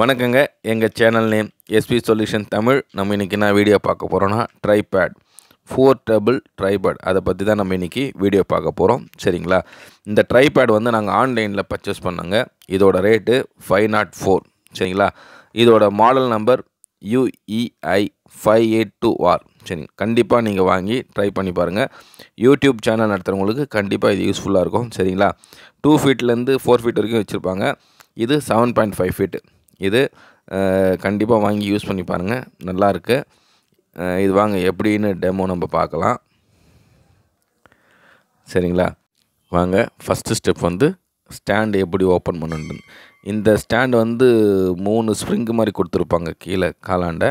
வணக்கங்க எங்கள் channel name SP solution Tamil நம்ம இன்றைக்கி நான் வீடியோ பார்க்க போகிறோன்னா ட்ரைபேட் ஃபோர் டபுள் ட்ரைபேட் அதை பற்றி தான் நம்ம இன்றைக்கி வீடியோ பார்க்க போகிறோம் சரிங்களா இந்த ட்ரைபேட் வந்து நாங்கள் ஆன்லைனில் பர்ச்சேஸ் பண்ணோங்க இதோட ரேட்டு ஃபைவ் நாட் ஃபோர் சரிங்களா இதோட model number UEI five eight two R சரி கண்டிப்பாக நீங்கள் வாங்கி ட்ரை பண்ணி பாருங்கள் யூடியூப் சேனல் நடத்துகிறவங்களுக்கு கண்டிப்பாக இது யூஸ்ஃபுல்லாக இருக்கும் சரிங்களா டூ ஃபீட்லேருந்து ஃபோர் ஃபீட் வரைக்கும் வச்சுருப்பாங்க இது செவன் பாயிண்ட் ஃபைவ் ஃபீட்டு இது கண்டிப்பாக வாங்கி யூஸ் பண்ணி பாருங்கள் நல்லாயிருக்கு இது வாங்க எப்படின்னு டெமோ நம்ம பார்க்கலாம் சரிங்களா வாங்க ஃபஸ்ட்டு ஸ்டெப் வந்து ஸ்டாண்டு எப்படி ஓப்பன் பண்ணணும் இந்த ஸ்டாண்டு வந்து மூணு ஸ்ப்ரிங்கு மாதிரி கொடுத்துருப்பாங்க கீழே காலாண்டை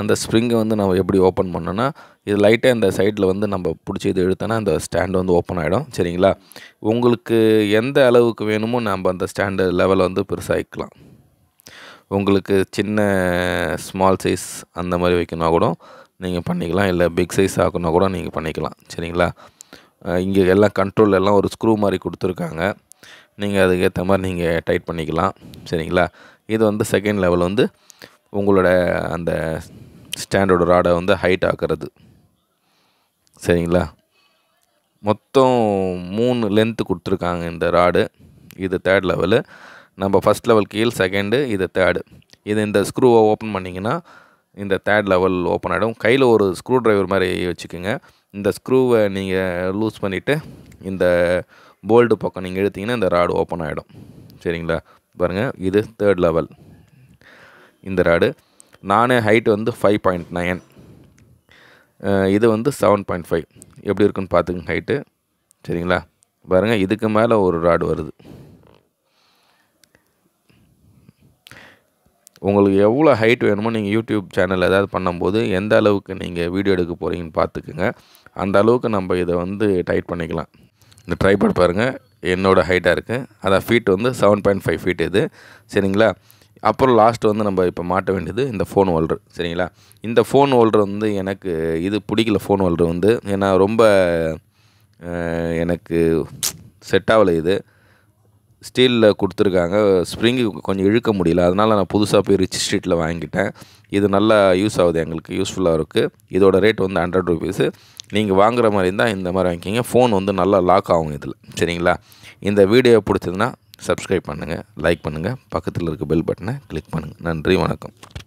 அந்த ஸ்ப்ரிங்கை வந்து நம்ம எப்படி ஓப்பன் பண்ணோன்னா இது லைட்டாக இந்த சைடில் வந்து நம்ம பிடிச்சி இது இழுத்தோன்னா அந்த ஸ்டாண்டு வந்து ஓப்பன் ஆகிடும் சரிங்களா உங்களுக்கு எந்த அளவுக்கு வேணுமோ நம்ம அந்த ஸ்டாண்டு லெவலை வந்து பெருசாகிக்கலாம் உங்களுக்கு சின்ன ஸ்மால் சைஸ் அந்த மாதிரி வைக்கணும்னா கூட நீங்கள் பண்ணிக்கலாம் இல்லை பிக் சைஸ் ஆக்கணும்னா கூட நீங்கள் பண்ணிக்கலாம் சரிங்களா இங்கே எல்லாம் கண்ட்ரோல் எல்லாம் ஒரு ஸ்க்ரூ மாதிரி கொடுத்துருக்காங்க நீங்கள் அதுக்கேற்ற மாதிரி நீங்கள் டைட் பண்ணிக்கலாம் சரிங்களா இது வந்து செகண்ட் லெவல் வந்து உங்களோட அந்த ஸ்டாண்டோட ராடை வந்து ஹைட் ஆக்கிறது சரிங்களா மொத்தம் மூணு லென்த்து கொடுத்துருக்காங்க இந்த ராடு இது தேர்ட் லெவலு நம்ம ஃபஸ்ட் லெவல் கீழ் செகண்டு இது தேர்டு இது இந்த ஸ்க்ரூவை ஓப்பன் பண்ணிங்கன்னா இந்த தேர்ட் லெவல் ஓப்பன் ஆகிடும் கையில் ஒரு ஸ்க்ரூ ட்ரைவர் மாதிரி வச்சுக்கோங்க இந்த ஸ்க்ரூவை நீங்கள் லூஸ் பண்ணிவிட்டு இந்த போல்டு பக்கம் நீங்கள் எடுத்திங்கன்னா இந்த ராடு ஓப்பன் ஆகிடும் சரிங்களா பாருங்கள் இது தேர்ட் லெவல் இந்த ராடு நானே ஹைட் வந்து ஃபைவ் பாயிண்ட் நைன் இது வந்து செவன் பாயிண்ட் ஃபைவ் எப்படி இருக்குன்னு பார்த்துங்க ஹைட்டு சரிங்களா பாருங்கள் இதுக்கு மேலே ஒரு ராடு வருது உங்களுக்கு எவ்வளோ ஹைட் வேணுமோ நீங்கள் யூடியூப் சேனல் ஏதாவது பண்ணும்போது எந்த அளவுக்கு நீங்கள் வீடியோ எடுக்க போகிறீங்கன்னு பார்த்துக்குங்க அந்த அளவுக்கு நம்ம இதை வந்து டைட் பண்ணிக்கலாம் இந்த பண்ணி பாருங்கள் என்னோடய ஹைட்டாக இருக்குது அதான் ஃபீட் வந்து செவன் பாயிண்ட் ஃபைவ் ஃபீட் இது சரிங்களா அப்புறம் லாஸ்ட் வந்து நம்ம இப்போ மாட்ட வேண்டியது இந்த ஃபோன் ஹோல்டர் சரிங்களா இந்த ஃபோன் ஹோல்டர் வந்து எனக்கு இது பிடிக்கல ஃபோன் ஹோல்டர் வந்து ஏன்னா ரொம்ப எனக்கு செட் ஆகலை இது ஸ்டீலில் கொடுத்துருக்காங்க ஸ்ப்ரிங்கு கொஞ்சம் இழுக்க முடியல அதனால் நான் புதுசாக போய் ரிச் ஸ்ட்ரீட்டில் வாங்கிட்டேன் இது நல்லா யூஸ் ஆகுது எங்களுக்கு யூஸ்ஃபுல்லாக இருக்குது இதோட ரேட் வந்து ஹண்ட்ரட் ருபீஸு நீங்கள் வாங்குகிற மாதிரி இருந்தால் இந்த மாதிரி வாங்கிக்கிங்க ஃபோன் வந்து நல்லா லாக் ஆகும் இதில் சரிங்களா இந்த வீடியோ பிடிச்சதுன்னா சப்ஸ்கிரைப் பண்ணுங்கள் லைக் பண்ணுங்கள் பக்கத்தில் இருக்க பெல் பட்டனை கிளிக் பண்ணுங்கள் நன்றி வணக்கம்